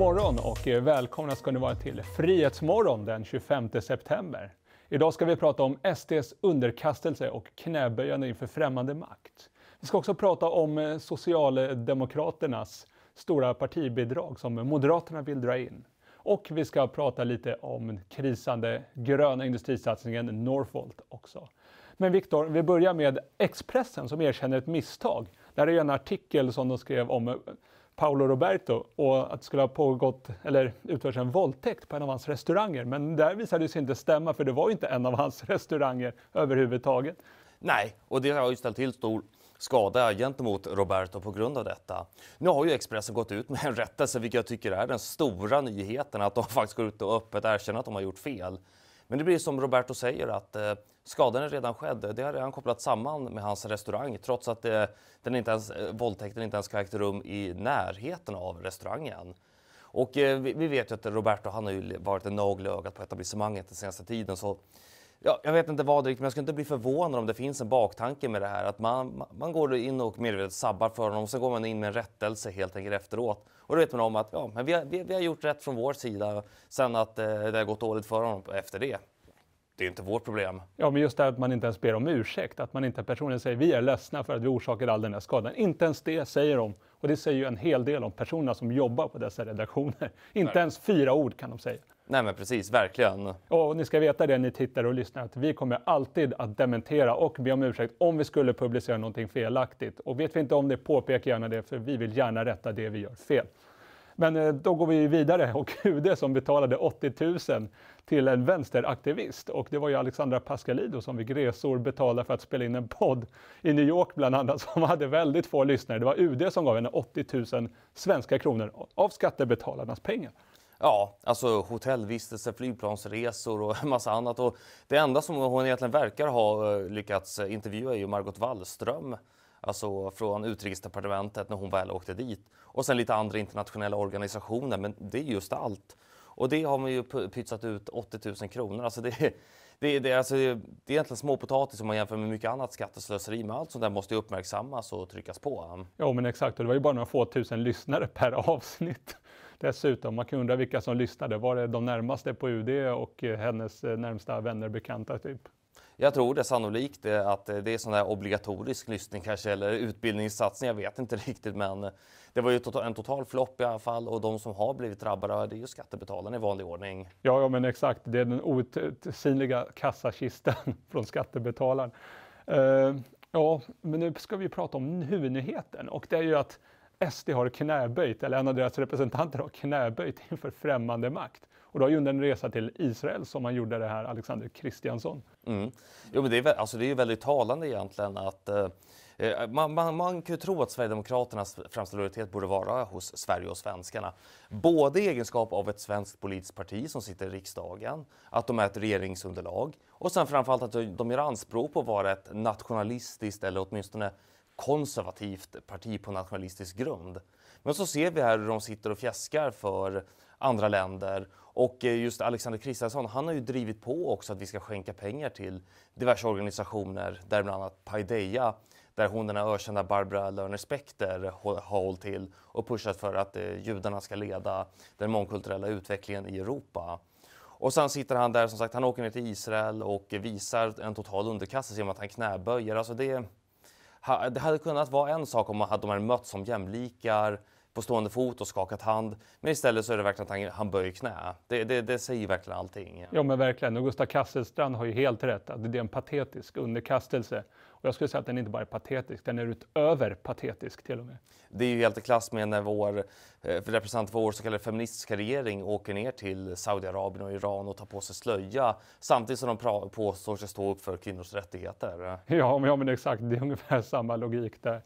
morgon och eh, välkomna ska ni vara till Frihetsmorgon den 25 september. Idag ska vi prata om SDs underkastelse och knäböjande inför främmande makt. Vi ska också prata om eh, Socialdemokraternas stora partibidrag som Moderaterna vill dra in. Och vi ska prata lite om krisande gröna industrisatsningen Northvolt också. Men Viktor, vi börjar med Expressen som erkänner ett misstag. Det här är en artikel som de skrev om eh, Paolo Roberto och att det skulle ha pågått eller utförts en våldtäkt på en av hans restauranger. Men där visade det sig inte stämma för det var inte en av hans restauranger överhuvudtaget. Nej, och det har ju ställt till stor skada gentemot Roberto på grund av detta. Nu har ju Expressen gått ut med en rättelse, vilket jag tycker är den stora nyheten, att de faktiskt går ut och öppet erkänner att de har gjort fel. Men det blir som Roberto säger att eh, skadan är redan skedd. Det har redan kopplat samman med hans restaurang trots att det, den inte ens, eh, våldtäkten inte ens har ägt rum i närheten av restaurangen. Och eh, vi, vet ju att Roberto han har ju varit en nagel i ögat på etablissemanget den senaste tiden. Så ja, jag vet inte vad riktigt, men jag skulle inte bli förvånad om det finns en baktanke med det här. Att man, man går in och medvetet sabbar för honom och sen går man in med en rättelse helt enkelt efteråt. Och då vet man om att ja, men vi, har, vi, vi har gjort rätt från vår sida sen att eh, det har gått dåligt för honom efter det det är inte vårt problem. Ja, men just det att man inte ens ber om ursäkt, att man inte personligen säger vi är ledsna för att vi orsakade all den här skadan. Inte ens det säger de. Och det säger ju en hel del om personerna som jobbar på dessa redaktioner. Inte Nej. ens fyra ord kan de säga. Nej men precis, verkligen. Och ni ska veta det ni tittar och lyssnar att vi kommer alltid att dementera och be om ursäkt om vi skulle publicera någonting felaktigt. Och vet vi inte om det, påpeka gärna det för vi vill gärna rätta det vi gör fel. Men eh, då går vi vidare och UD som betalade 80 000 till en vänsteraktivist och det var ju Alexandra Pascalido som fick resor betalda för att spela in en podd i New York bland annat som hade väldigt få lyssnare. Det var UD som gav henne 80 000 svenska kronor av skattebetalarnas pengar. Ja, alltså hotellvistelse, flygplansresor och massa annat. Och det enda som hon egentligen verkar ha eh, lyckats intervjua är ju Margot Wallström alltså från utrikesdepartementet när hon väl åkte dit. Och sen lite andra internationella organisationer, men det är just allt. Och det har man ju pytsat ut 80 000 kronor. Alltså det, är, det, det, alltså det, är egentligen småpotatis om man jämför med mycket annat skatteslöseri, men allt sånt där måste ju uppmärksammas och tryckas på. Ja, men exakt. Och det var ju bara några få tusen lyssnare per avsnitt. Dessutom, man kan undra vilka som lyssnade. Var det de närmaste på UD och eh, hennes eh, närmsta vänner och bekanta? Typ? Jag tror det sannolikt eh, att eh, det är sån där obligatorisk lyssning kanske eller utbildningssatsning. Jag vet inte riktigt, men eh, det var ju tota-, en total flopp i alla fall och de som har blivit drabbade det är ju skattebetalarna i vanlig ordning. Ja, ja men exakt. Det är den outsinliga kassakistan från skattebetalaren. Uh, ja, men nu ska vi prata om huvudnyheten och det är ju att SD har knäböjt, eller en av deras representanter har knäböjt inför främmande makt. Och det har ju under en resa till Israel som han gjorde det här, Alexander Kristiansson. Mm. Jo, men det är, alltså, det är ju väldigt talande egentligen att eh... eh man, man, man, kan ju tro att Sverigedemokraternas främsta lojalitet borde vara hos Sverige och svenskarna. Både i egenskap av ett svenskt politiskt parti som sitter i riksdagen, att de är ett regeringsunderlag och sen framförallt att de gör anspråk på att vara ett nationalistiskt eller åtminstone konservativt parti på nationalistisk grund. Men så ser vi här hur de sitter och fjäskar för andra länder och eh, just Alexander Kristersson, han har ju drivit på också att vi ska skänka pengar till diverse organisationer, däribland annat Paideia, där hon den här ökända Barbara Lerner Specter har hållit till och pushat för att eh, judarna ska leda den mångkulturella utvecklingen i Europa. Och sen sitter han där, som sagt, han åker ner till Israel och visar en total underkastelse genom att han knäböjer. Alltså det, det hade kunnat vara en sak om man hade de här mötts som jämlikar, på stående fot och skakat hand. Men istället så är det verkligen att han, han böjer knä. Det, det, det, säger verkligen allting. Ja, men verkligen. Och Gustav Kasselstrand har ju helt rätt att det är en patetisk underkastelse. Och jag skulle säga att den inte bara är patetisk, den är utöver patetisk till och med. Det är ju helt i klass med när vår eh, representant för vår så kallade feministiska regering åker ner till Saudiarabien och Iran och tar på sig slöja samtidigt som de påstår sig stå upp för kvinnors rättigheter. Ja, men, ja, men exakt. Det är ungefär samma logik där.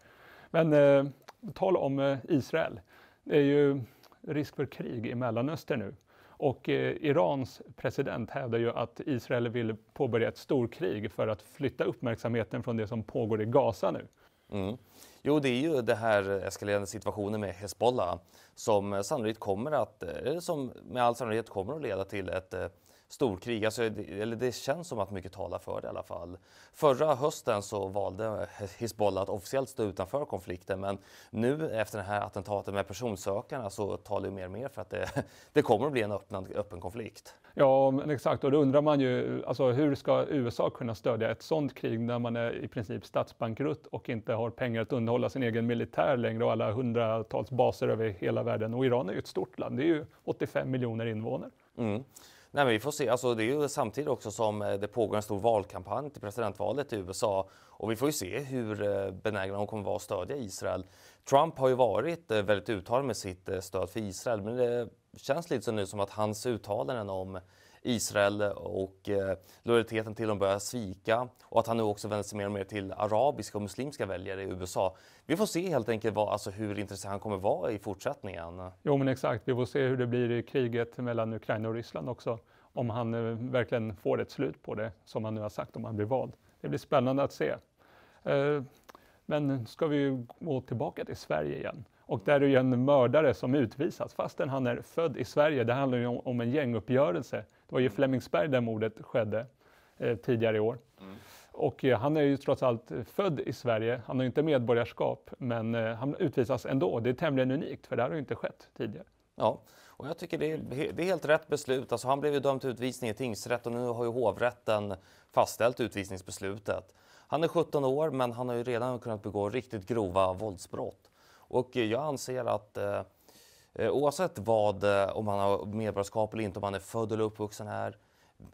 Men eh, tal om eh, Israel. Det är ju risk för krig i Mellanöstern nu. Och eh, Irans president hävdar ju att Israel vill påbörja ett storkrig för att flytta uppmärksamheten från det som pågår i Gaza nu. Mm. Jo, det är ju den här eskalerande situationen med Hezbollah som eh, sannolikt kommer att, som med all sannolikhet kommer att leda till ett storkrig. Alltså, eller det känns som att mycket talar för det i alla fall. Förra hösten så valde Hizbollah att officiellt stå utanför konflikten men nu efter det här attentatet med personsökarna så talar ju mer och mer för att det, det kommer att bli en öppnad, öppen konflikt. Ja, men exakt. Och då undrar man ju alltså, hur ska USA kunna stödja ett sådant krig när man är i princip statsbankrutt och inte har pengar att underhålla sin egen militär längre och alla hundratals baser över hela världen. Och Iran är ju ett stort land. Det är ju 85 miljoner invånare. Mm. Nej, men vi får se. Alltså, det är ju samtidigt också som eh, det pågår en stor valkampanj till presidentvalet i USA och vi får ju se hur eh, benägna de kommer vara att stödja Israel. Trump har ju varit eh, väldigt uttalad med sitt stöd för Israel, men det känns lite som nu som att hans uttalanden om Israel och eh, lojaliteten till dem börjar svika och att han nu också vänder sig mer och mer till arabiska och muslimska väljare i USA. Vi får se helt enkelt vad, alltså, hur intressant han kommer vara i fortsättningen. Jo men exakt, vi får se hur det blir i kriget mellan Ukraina och Ryssland också. Om han eh, verkligen får ett slut på det som han nu har sagt om han blir vald. Det blir spännande att se. Eh, men ska vi gå tillbaka till Sverige igen? Och där är det ju en mördare som utvisas fastän han är född i Sverige. Det handlar ju om en gänguppgörelse det var ju mm. Flemingsberg där mordet skedde eh, tidigare i år. Mm. Och eh, han är ju trots allt född i Sverige. Han har ju inte medborgarskap, men eh, han utvisas ändå. Det är tämligen unikt, för det här har ju inte skett tidigare. Ja, och jag tycker det är, det är helt rätt beslut. Alltså, han blev ju dömd till utvisning i tingsrätt och nu har ju hovrätten fastställt utvisningsbeslutet. Han är 17 år, men han har ju redan kunnat begå riktigt grova våldsbrott. Och eh, jag anser att eh, Eh, oavsett vad, eh, om han har medborgarskap eller inte, om han är född eller uppvuxen här.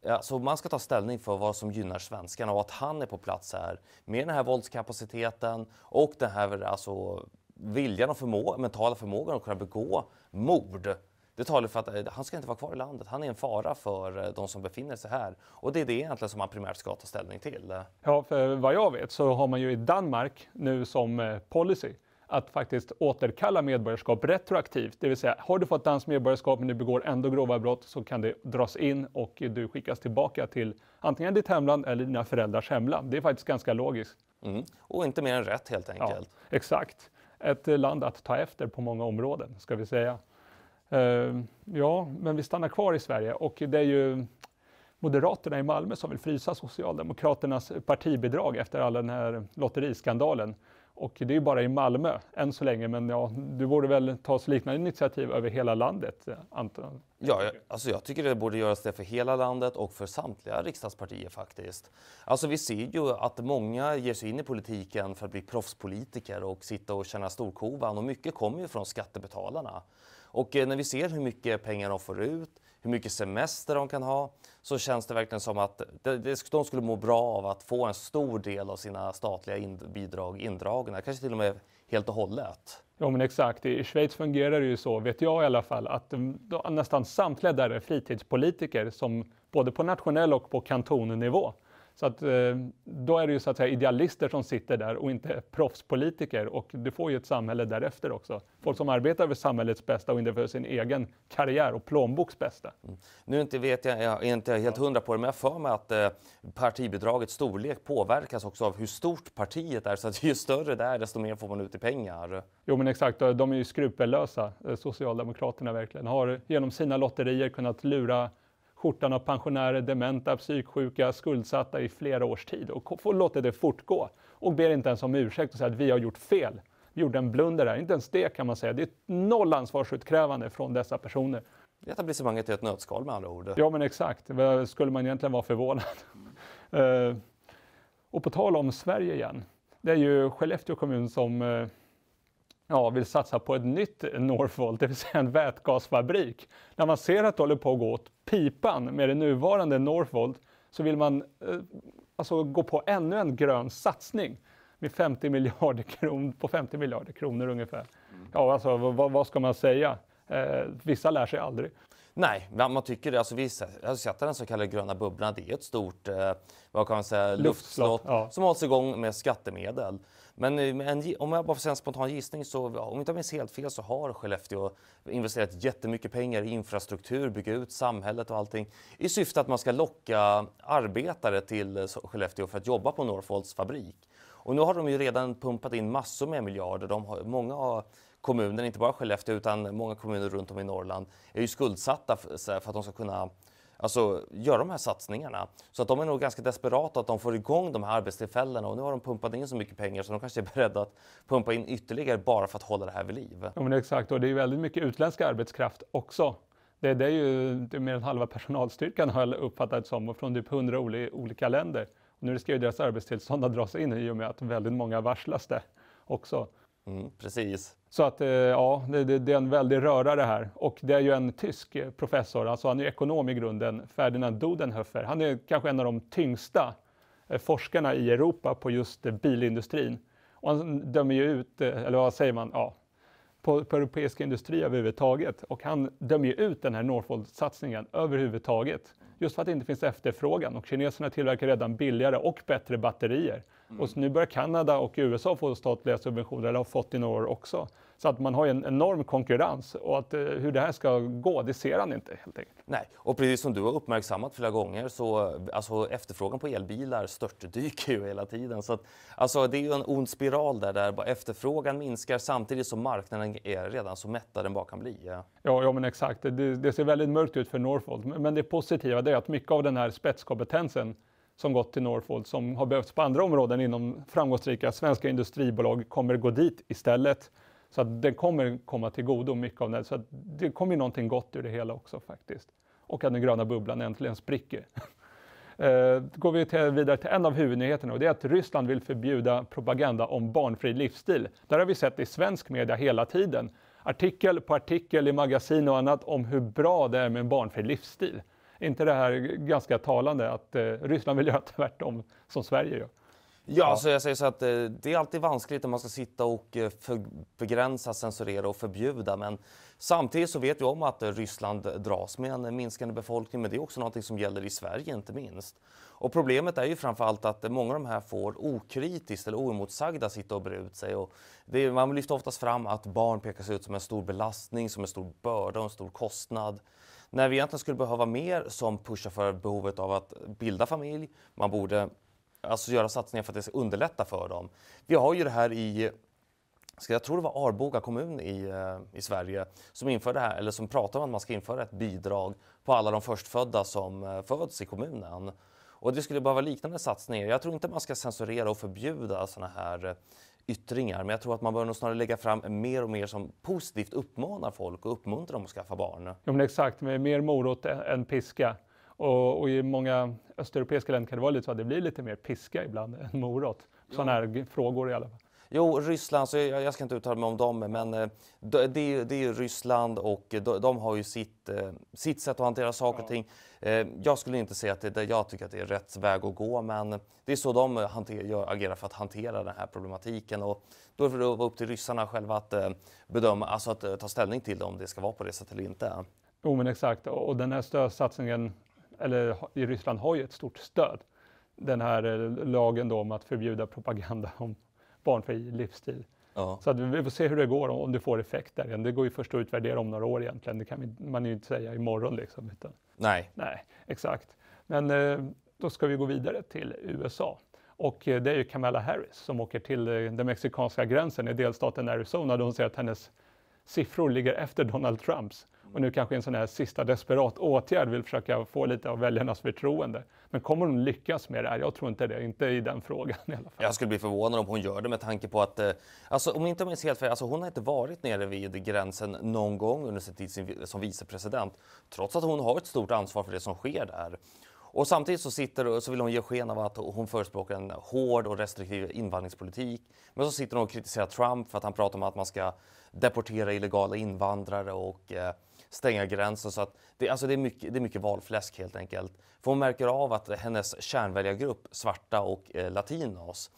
Alltså man ska ta ställning för vad som gynnar svenskarna och att han är på plats här med den här våldskapaciteten och den här alltså, viljan och förmå mentala förmågan att kunna begå mord. Det talar för att eh, han ska inte vara kvar i landet. Han är en fara för de som befinner sig här. Och det är det egentligen som man primärt ska ta ställning till. Ja, för vad jag vet så har man ju i Danmark nu som policy att faktiskt återkalla medborgarskap retroaktivt. Det vill säga, har du fått danskt medborgarskap men du begår ändå grova brott så kan det dras in och du skickas tillbaka till antingen ditt hemland eller dina föräldrars hemland. Det är faktiskt ganska logiskt. Mm. Och inte mer än rätt helt enkelt. Ja, exakt. Ett land att ta efter på många områden, ska vi säga. Uh, ja, men vi stannar kvar i Sverige och det är ju Moderaterna i Malmö som vill frysa Socialdemokraternas partibidrag efter all den här lotteriskandalen. Och det är ju bara i Malmö än så länge, men ja, du borde väl ta liknande initiativ över hela landet, Anton? Ja, jag, alltså jag tycker det borde göras det för hela landet och för samtliga riksdagspartier faktiskt. Alltså vi ser ju att många ger sig in i politiken för att bli proffspolitiker och sitta och tjäna storkovan och mycket kommer ju från skattebetalarna. Och eh, när vi ser hur mycket pengar de får ut, hur mycket semester de kan ha, så känns det verkligen som att de skulle må bra av att få en stor del av sina statliga in bidrag indragna, kanske till och med helt och hållet. Ja men exakt, i Schweiz fungerar det ju så, vet jag i alla fall, att nästan samtliga där är fritidspolitiker som både på nationell och på kantonnivå. Så att, eh, då är det ju så att säga idealister som sitter där och inte proffspolitiker och du får ju ett samhälle därefter också. Folk som arbetar för samhällets bästa och inte för sin egen karriär och plånboks bästa. Mm. Nu inte vet jag, jag är inte helt hundra på det, men jag för mig att eh, partibidragets storlek påverkas också av hur stort partiet är, så att ju större det är desto mer får man ut i pengar. Jo men exakt, de är ju skrupellösa, eh, Socialdemokraterna verkligen, har genom sina lotterier kunnat lura skjortan av pensionärer, dementa, psyksjuka, skuldsatta i flera års tid och låter det fortgå och ber inte ens om ursäkt och säger att vi har gjort fel. Vi gjorde en blunder där. Inte ens det kan man säga. Det är noll ansvarsutkrävande från dessa personer. Etablissemanget är ett nötskal med andra ord. Ja men exakt. Skulle man egentligen vara förvånad. Eh, och på tal om Sverige igen. Det är ju Skellefteå kommun som eh, ja, vill satsa på ett nytt Northvolt, det vill säga en vätgasfabrik. När man ser att det håller på att gå åt pipan med det nuvarande Northvolt så vill man eh, alltså gå på ännu en grön satsning med 50 miljarder kronor, på 50 miljarder kronor ungefär. Mm. Ja, alltså, vad, vad ska man säga? Eh, vissa lär sig aldrig. Nej, man tycker det. Alltså, vi har sett den så kallade gröna bubblan. Det är ett stort eh, vad kan man säga, luftslott, luftslott ja. som hålls igång med skattemedel. Eh, men en, om jag bara får säga en spontan gissning så, om jag inte minns helt fel, så har Skellefteå investerat jättemycket pengar i infrastruktur, bygga ut samhället och allting i syfte att man ska locka arbetare till eh, Skellefteå för att jobba på Northvolts fabrik. Och nu har de ju redan pumpat in massor med miljarder. De har, många har, kommuner, inte bara Skellefteå utan många kommuner runt om i Norrland, är ju skuldsatta för, för att de ska kunna alltså, göra de här satsningarna. Så att de är nog ganska desperata att de får igång de här arbetstillfällena och nu har de pumpat in så mycket pengar så de kanske är beredda att pumpa in ytterligare bara för att hålla det här vid liv. Ja, men exakt, och det är väldigt mycket utländsk arbetskraft också. Det, det är ju det är mer än halva personalstyrkan har jag uppfattat som och från typ hundra olika länder. nu riskerar ju deras arbetstillstånd att dras in i och med att väldigt många varslas där också. Mm, precis. Så att, eh, ja, det, det, är en väldig röra det här. Och det är ju en tysk professor, alltså han är ekonom i grunden, Ferdinand Dudenhöfer. Han är kanske en av de tyngsta eh, forskarna i Europa på just bilindustrin. Och han dömer ju ut, eh, eller vad säger man, ja, på, på europeisk industri överhuvudtaget. Och han dömer ju ut den här Northvolt-satsningen överhuvudtaget. Just för att det inte finns efterfrågan och kineserna tillverkar redan billigare och bättre batterier. Mm. Och nu börjar Kanada och USA få statliga subventioner, eller har fått i några år också. Så att man har ju en enorm konkurrens och att, eh, hur det här ska gå, det ser han inte helt enkelt. Nej, och precis som du har uppmärksammat flera gånger så alltså, efterfrågan på elbilar störtdyker ju hela tiden. Så att, alltså, det är ju en ond spiral där, där efterfrågan minskar samtidigt som marknaden är redan så mättad den bara kan bli. Ja, ja, ja men exakt. Det, det, ser väldigt mörkt ut för Northvolt, men det positiva det är att mycket av den här spetskompetensen som gått till Northvolt som har behövts på andra områden inom framgångsrika svenska industribolag kommer gå dit istället. Så att den kommer komma till godo, mycket av den. Så att det kommer ju någonting gott ur det hela också faktiskt. Och att den gröna bubblan äntligen spricker. Då eh, går vi till, vidare till en av huvudnyheterna och det är att Ryssland vill förbjuda propaganda om barnfri livsstil. Där har vi sett i svensk media hela tiden artikel på artikel i magasin och annat om hur bra det är med en barnfri livsstil. Är inte det här ganska talande att eh, Ryssland vill göra tvärtom som Sverige gör? Ja, ja. Så jag säger så att eh, det är alltid vanskligt när man ska sitta och eh, begränsa, censurera och förbjuda. Men samtidigt så vet vi om att eh, Ryssland dras med en minskande befolkning. Men det är också något som gäller i Sverige inte minst. Och problemet är ju framförallt att många av de här får okritiskt eller oemotsagda sitta och bre ut sig. Och är, man lyfter oftast fram att barn pekas ut som en stor belastning, som en stor börda och en stor kostnad när vi egentligen skulle behöva mer som pushar för behovet av att bilda familj. Man borde alltså göra satsningar för att det ska underlätta för dem. Vi har ju det här i ska, jag tror det var Arboga kommun i, eh, i Sverige som inför det här, eller som pratar om att man ska införa ett bidrag på alla de förstfödda som eh, föds i kommunen. Och det skulle behöva liknande satsningar. Jag tror inte man ska censurera och förbjuda sådana här eh, yttringar, men jag tror att man bör nog snarare lägga fram mer och mer som positivt uppmanar folk och uppmuntrar dem att skaffa barn. Ja, men exakt, med mer morot än piska. Och, och, i många östeuropeiska länder kan det vara lite så att det blir lite mer piska ibland än morot. Sådana här frågor i alla fall. Jo, Ryssland, så jag, jag, ska inte uttala mig om dem, men eh, det, det är ju Ryssland och eh, de, har ju sitt, eh, sitt sätt att hantera saker och ting. Jag skulle inte säga att det, det jag tycker att det är rätt väg att gå, men det är så de hanter, agerar för att hantera den här problematiken. Och då är det upp till ryssarna själva att bedöma, alltså att ta ställning till om det ska vara på det sättet eller inte. Jo, men exakt. Och den här stödsatsningen eller i Ryssland har ju ett stort stöd. Den här eh, lagen då om att förbjuda propaganda om barnfri livsstil. Ja. Så vi får se hur det går, om, om det får effekt där igen. Det går ju först att utvärdera om några år egentligen. Det kan man ju inte säga imorgon liksom. Utan, nej. Nej, exakt. Men eh, då ska vi gå vidare till USA. Och eh, det är ju Kamala Harris som åker till den mexikanska gränsen i delstaten Arizona då hon säger att hennes siffror ligger efter Donald Trumps. Och nu kanske en sån här sista desperat åtgärd vill försöka få lite av väljarnas förtroende. Men kommer hon lyckas med det här? Jag tror inte det, inte i den frågan i alla fall. Jag skulle bli förvånad om hon gör det med tanke på att, eh, alltså, om inte minns helt fel, alltså, hon har inte varit nere vid gränsen någon gång under sin tid som vicepresident, trots att hon har ett stort ansvar för det som sker där. Och samtidigt så, sitter, så vill hon ge sken av att hon förespråkar en hård och restriktiv invandringspolitik. Men så sitter hon och kritiserar Trump för att han pratar om att man ska deportera illegala invandrare och eh, stänga gränsen. Så att det, alltså det, är mycket, det är mycket valfläsk helt enkelt. För hon märker av att hennes kärnväljargrupp, svarta och eh, latinos,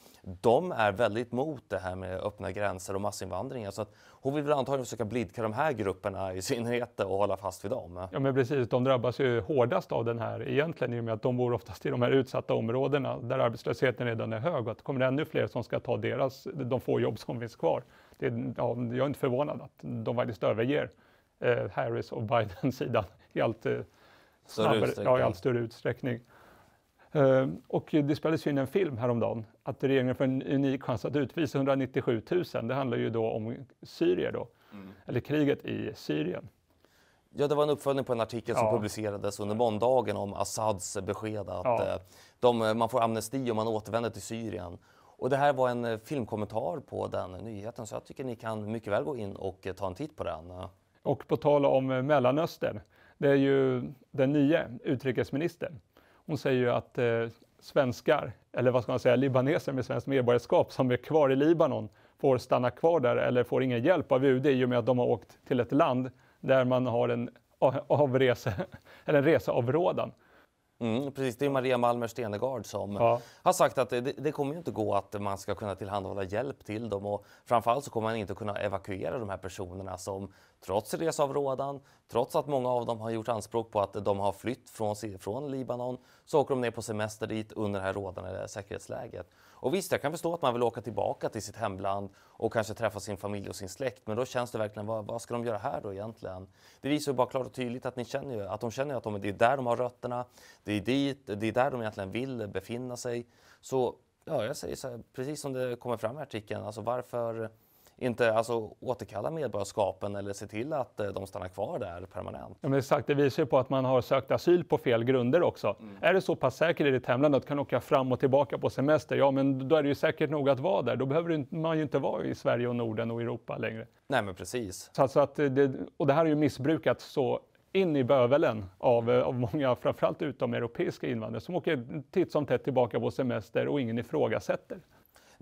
de är väldigt mot det här med öppna gränser och massinvandring. Så att hon vill väl antagligen försöka blidka de här grupperna i synnerhet och hålla fast vid dem. Ja men precis, de drabbas ju hårdast av den här egentligen i och med att de bor oftast i de här utsatta områdena där arbetslösheten redan är hög och att det kommer ännu fler som ska ta deras, de få jobb som finns kvar. Det, ja, jag är inte förvånad att de faktiskt överger eh, Harris och Biden-sidan i, allt, eh, snabbare, ja, i allt större utsträckning. Eh, och det spelades ju in en film häromdagen, att regeringen får en unik chans att utvisa 197 000. Det handlar ju då om Syrien då, mm. eller kriget i Syrien. Ja, det var en uppföljning på en artikel som ja. publicerades under måndagen om Assads besked att ja. Eh, de, eh, man får amnesti om man återvänder till Syrien. Och det här var en eh, filmkommentar på den nyheten så jag tycker ni kan mycket väl gå in och ta en titt på den. Och på tal om eh, Mellanöstern, det är ju den nya utrikesministern. Hon säger ju att eh, svenskar, eller vad ska man säga, libaneser med svenskt medborgarskap som är kvar i Libanon får stanna kvar där eller får ingen hjälp av UD i och med att de har åkt till ett land där man har en, avrese, eller en reseavrådan. Mm, precis, det är Maria Malmer Stenegard som ja. har sagt att det, det, kommer ju inte gå att man ska kunna tillhandahålla hjälp till dem och framförallt så kommer man inte kunna evakuera de här personerna som trots reseavrådan, trots att många av dem har gjort anspråk på att de har flytt från, från Libanon, så åker de ner på semester dit under det här rådande säkerhetsläget. Och visst, jag kan förstå att man vill åka tillbaka till sitt hemland och kanske träffa sin familj och sin släkt. Men då känns det verkligen, vad, vad ska de göra här då egentligen? Det visar ju bara klart och tydligt att, ni känner ju, att de känner att de, det är där de har rötterna. Det är, dit, det är där de egentligen vill befinna sig. Så ja, jag säger så här, precis som det kommer fram i artikeln, alltså varför inte alltså, återkalla medborgarskapen eller se till att eh, de stannar kvar där permanent. Ja, men exakt, det visar ju på att man har sökt asyl på fel grunder också. Mm. Är du så pass säker i ditt hemland att du kan åka fram och tillbaka på semester, ja men då är det ju säkert nog att vara där. Då behöver man ju inte vara i Sverige och Norden och Europa längre. Nej men precis. Så alltså att eh, det, och det här är ju missbrukat så in i bövelen av, eh, av många, framförallt utom europeiska invandrare som åker titt som tätt tillbaka på semester och ingen ifrågasätter.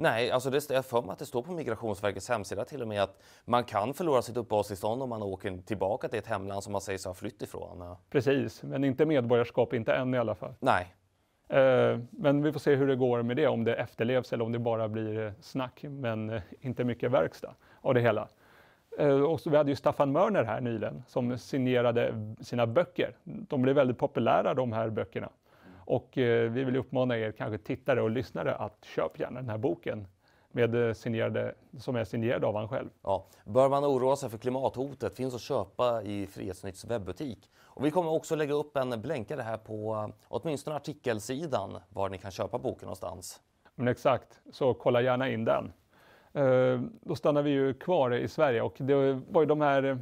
Nej, alltså det, jag för mig att det står på Migrationsverkets hemsida till och med att man kan förlora sitt uppehållstillstånd om man åker tillbaka till ett hemland som man sägs ha flytt ifrån. Precis, men inte medborgarskap, inte än i alla fall. Nej. Eh, men vi får se hur det går med det, om det efterlevs eller om det bara blir eh, snack, men eh, inte mycket verkstad av det hela. och så, vi hade ju Staffan Mörner här nyligen som signerade sina böcker. De blev väldigt populära de här böckerna. Och eh, vi vill uppmana er kanske tittare och lyssnare att köpa gärna den här boken med eh, signerade, som är signerad av han själv. Ja. Bör man oroa sig för klimathotet finns att köpa i Frihetsnytts webbutik. Och vi kommer också lägga upp en blänkare här på eh, åtminstone artikelsidan var ni kan köpa boken någonstans. Men exakt, så kolla gärna in den. då stannar vi ju kvar i Sverige och det var ju de här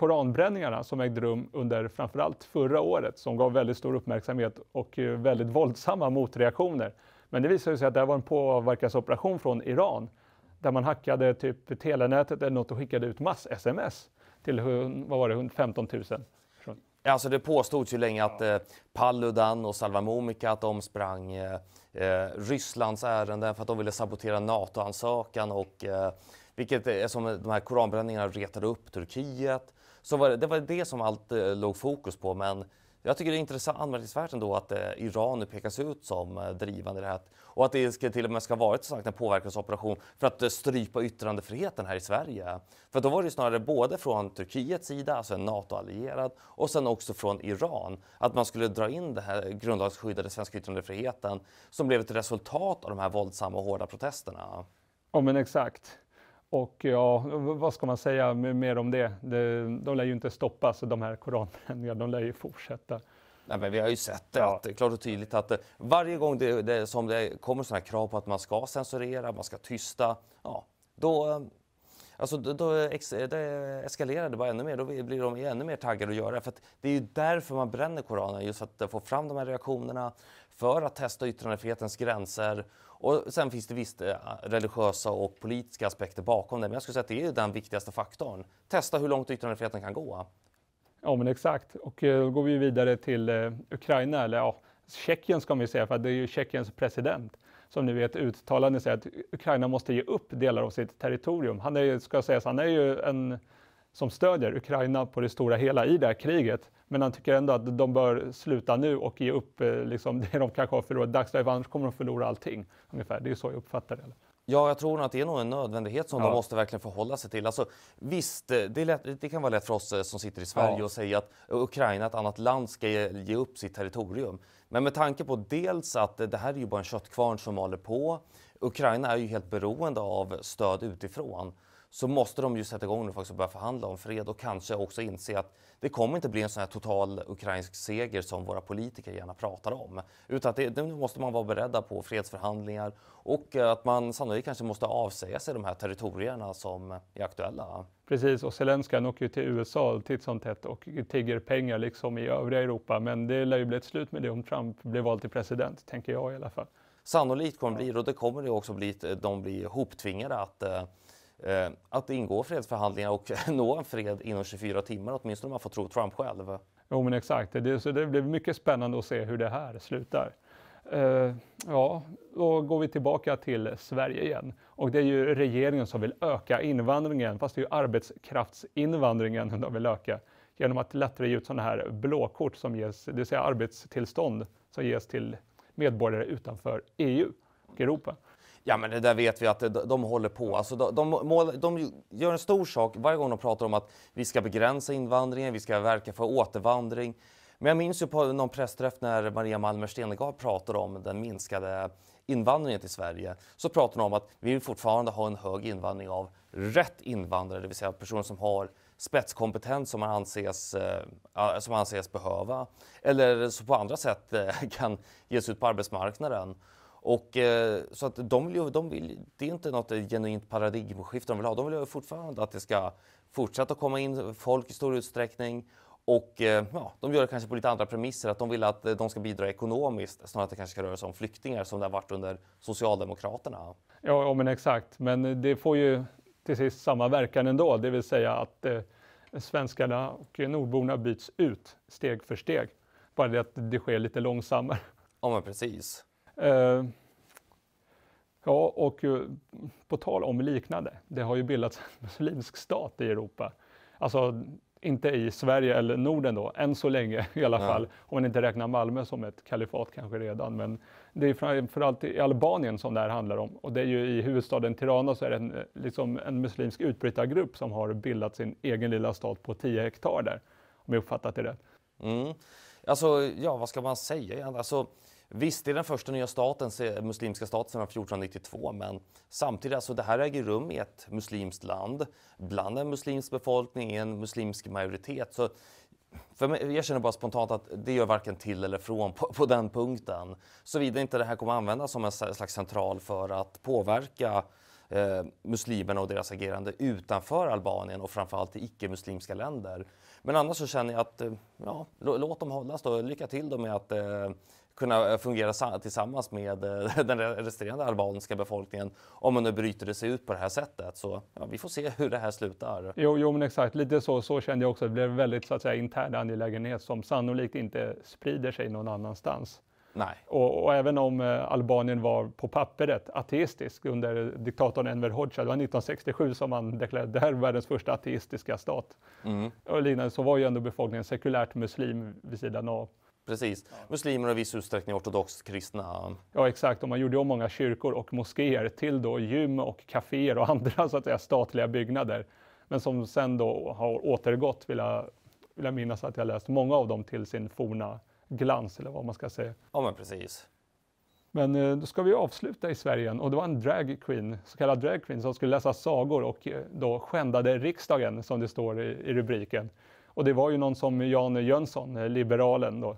koranbränningarna som ägde rum under framförallt förra året som gav väldigt stor uppmärksamhet och eh, väldigt våldsamma motreaktioner. Men det visade sig att det var en påverkansoperation från Iran där man hackade typ telenätet eller något och skickade ut mass-sms till vad var det, 15 000 Alltså det påstods ju länge att eh, Paludan och Salva Momika att de sprang eh, eh Rysslands ärenden för att de ville sabotera NATO-ansökan och eh, vilket är eh, som de här koranbränningarna retade upp Turkiet. Så var det, det, var det som allt eh, låg fokus på. Men jag tycker det är intressant, anmärkningsvärt ändå att eh, Iran nu pekas ut som eh, drivande i det här. Och att det ska, till och med ska vara ett sagt, en påverkansoperation för att eh, strypa yttrandefriheten här i Sverige. För då var det ju snarare både från Turkiets sida, alltså en NATO-allierad, och sen också från Iran. Att man skulle dra in den här grundlagsskyddade svenska yttrandefriheten som blev ett resultat av de här våldsamma och hårda protesterna. Ja men exakt. Och ja, vad ska man säga mer om det? De lär ju inte stoppas, de här koranbränningarna, de lär ju fortsätta. Nej, men vi har ju sett det, ja. att, klart och tydligt att eh, varje gång det, det, som det kommer sådana krav på att man ska censurera, man ska tysta, ja, då, eh, alltså, då, då ex, det eskalerar det bara ännu mer. Då blir de ännu mer taggade att göra det. För det är ju därför man bränner Koranen, just att få fram de här reaktionerna för att testa yttrandefrihetens gränser och sen finns det visst eh, religiösa och politiska aspekter bakom det, men jag skulle säga att det är den viktigaste faktorn. Testa hur långt yttrandefriheten kan gå. Ja, men exakt. Och eh, då går vi vidare till eh, Ukraina, eller ja, Tjeckien ska man ju säga, för det är ju Tjeckiens president som nu i ett uttalande säger att Ukraina måste ge upp delar av sitt territorium. Han är ju, ska sägas, han är ju en som stödjer Ukraina på det stora hela i det här kriget. Men han tycker ändå att de bör sluta nu och ge upp eh, liksom, det de kanske har förlorat dagsläget, annars kommer de förlora allting. Ungefär. Det är så jag uppfattar det. Ja, jag tror att det är nog en nödvändighet som ja. de måste verkligen förhålla sig till. Alltså, visst, eh, det, lätt, det kan vara lätt för oss eh, som sitter i Sverige ja. och säga att Ukraina, ett annat land, ska ge, ge, upp sitt territorium. Men med tanke på dels att det här är ju bara en köttkvarn som maler på. Ukraina är ju helt beroende av stöd utifrån så måste de ju sätta igång nu faktiskt och börja förhandla om fred och kanske också inse att det kommer inte bli en sån här total ukrainsk seger som våra politiker gärna pratar om. Utan att det, det måste man vara beredda på fredsförhandlingar och eh, att man sannolikt kanske måste avsäga sig de här territorierna som är aktuella. Precis, och Zelenskyj åker ju till USA titt som tätt och tigger pengar liksom i övriga Europa. Men det lär ju bli ett slut med det om Trump blir vald till president, tänker jag i alla fall. Sannolikt kommer det bli och det kommer det också bli. De blir hoptvingade att eh, Eh, att ingå fredsförhandlingar och nå en fred inom 24 timmar, åtminstone om man får tro Trump själv. Jo men exakt, det, så det blir mycket spännande att se hur det här slutar. Uh, ja, då går vi tillbaka till Sverige igen. Och det är ju regeringen som vill öka invandringen, fast det är ju arbetskraftsinvandringen de vill öka genom att lättare ge ut sådana här blåkort som ges, det vill säga arbetstillstånd som ges till medborgare utanför EU och Europa. Ja, men det där vet vi att de, de håller på. Alltså, de, de, mål, de, gör en stor sak varje gång de pratar om att vi ska begränsa invandringen, vi ska verka för återvandring. Men jag minns ju på någon pressträff när Maria Malmer Stenergard pratade om den minskade invandringen till Sverige så pratar hon om att vi vill fortfarande ha en hög invandring av rätt invandrare, det vill säga personer som har spetskompetens som man anses, eh, som anses behöva eller som på andra sätt eh, kan ges ut på arbetsmarknaden. Och, eh, så att de vill, de vill, det är inte något genuint paradigmskifte de vill ha. De vill ha fortfarande att det ska fortsätta komma in folk i stor utsträckning och eh, ja, de gör det kanske på lite andra premisser, att de vill att eh, de ska bidra ekonomiskt snarare än att det kanske ska röra sig om flyktingar som det har varit under Socialdemokraterna. Ja, ja men exakt, men det får ju till sist samma verkan ändå, det vill säga att eh, svenskarna och nordborna byts ut steg för steg. Bara det att det sker lite långsammare. Ja, men precis. Eh, ja, och eh, på tal om liknande, det har ju bildats en muslimsk stat i Europa. Alltså, inte i Sverige eller Norden då, än så länge i alla ja. fall. Om man inte räknar Malmö som ett kalifat kanske redan. Men det är framförallt i Albanien som det här handlar om. Och det är ju i huvudstaden Tirana så är det en, eh, liksom en muslimsk utbrytargrupp som har bildat sin egen lilla stat på 10 hektar där. Om jag uppfattat det rätt. Mm. Alltså, ja, vad ska man säga? Alltså, Visst, det är den första nya staten, muslimska staten sedan 1492, men samtidigt, alltså det här äger rum i ett muslimskt land, bland en muslimsk befolkning, i en muslimsk majoritet. Så för mig, jag känner bara spontant att det gör varken till eller från på, på den punkten. Såvida inte det här kommer användas som en slags central för att påverka eh, muslimerna och deras agerande utanför Albanien och framförallt i icke-muslimska länder. Men annars så känner jag att eh, ja, låt dem hållas då. Lycka till då med att eh, kunna eh, fungera tillsammans med eh, den resterande albanska befolkningen om man nu bryter det sig ut på det här sättet. Så ja, vi får se hur det här slutar. Jo, jo men exakt, lite så, så kände jag också. Det blev väldigt så att säga, intern angelägenhet som sannolikt inte sprider sig någon annanstans. Nej. Och, och även om eh, Albanien var på pappret ateistisk under diktatorn Enver Hoxha, det var 1967 som man deklarerade det här är världens första ateistiska stat. Mm. Och liknande så var ju ändå befolkningen sekulärt muslim vid sidan av precis. Ja. Muslimer och i viss utsträckning ortodoxt kristna. Ja, exakt. Och man gjorde om många kyrkor och moskéer till då gym och kaféer och andra så att säga, statliga byggnader. Men som sen då har återgått, vill jag, vill jag minnas att jag läst, många av dem till sin forna glans eller vad man ska säga. Ja, men precis. Men eh, då ska vi avsluta i Sverige igen. och det var en dragqueen, så kallad dragqueen, som skulle läsa sagor och eh, då skändade riksdagen som det står i, i rubriken. Och det var ju någon som Jan Jönsson, eh, liberalen då,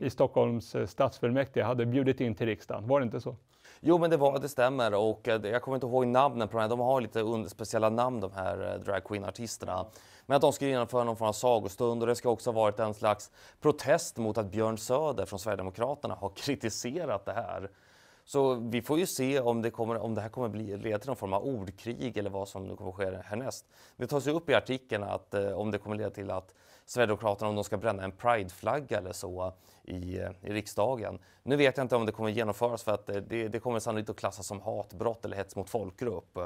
i Stockholms eh, stadsfullmäktige hade bjudit in till riksdagen. Var det inte så? Jo, men det, var, det stämmer. Och eh, jag kommer inte ihåg namnen på de här. De har lite speciella namn, de här eh, dragqueen-artisterna. Men att de skulle genomföra någon form av sagostund och det ska också ha varit en slags protest mot att Björn Söder från Sverigedemokraterna har kritiserat det här. Så vi får ju se om det, kommer, om det här kommer bli, leda till någon form av ordkrig eller vad som nu kommer att ske härnäst. Det tas ju upp i artikeln att om det kommer leda till att Sverigedemokraterna om de ska bränna en prideflagga eller så i, eh, i riksdagen. Nu vet jag inte om det kommer genomföras för att eh, det, det kommer sannolikt att klassas som hatbrott eller hets mot folkgrupp.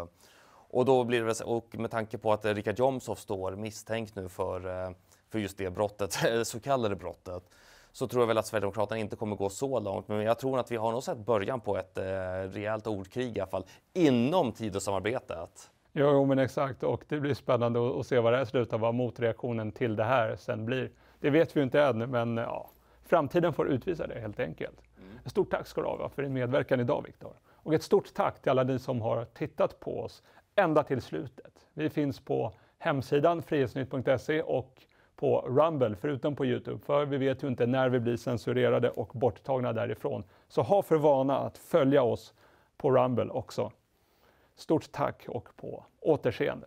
Och, då blir det, och med tanke på att eh, Richard Jomshof står misstänkt nu för, för just det brottet, så kallade brottet, så tror jag väl att Sverigedemokraterna inte kommer gå så långt. Men jag tror att vi har nog sett början på ett rejält ordkrig i alla fall inom Tidösamarbetet. Jo, men exakt. Och det blir spännande att se vad det här slutar, vad motreaktionen till det här sen blir. Det vet vi ju inte än, men ja, framtiden får utvisa det helt enkelt. Mm. Stort tack ska du ha för din medverkan idag, Viktor. Och ett stort tack till alla ni som har tittat på oss ända till slutet. Vi finns på hemsidan frihetsnytt.se och på Rumble, förutom på Youtube, för vi vet ju inte när vi blir censurerade och borttagna därifrån. Så ha för vana att följa oss på Rumble också. Stort tack och på återseende.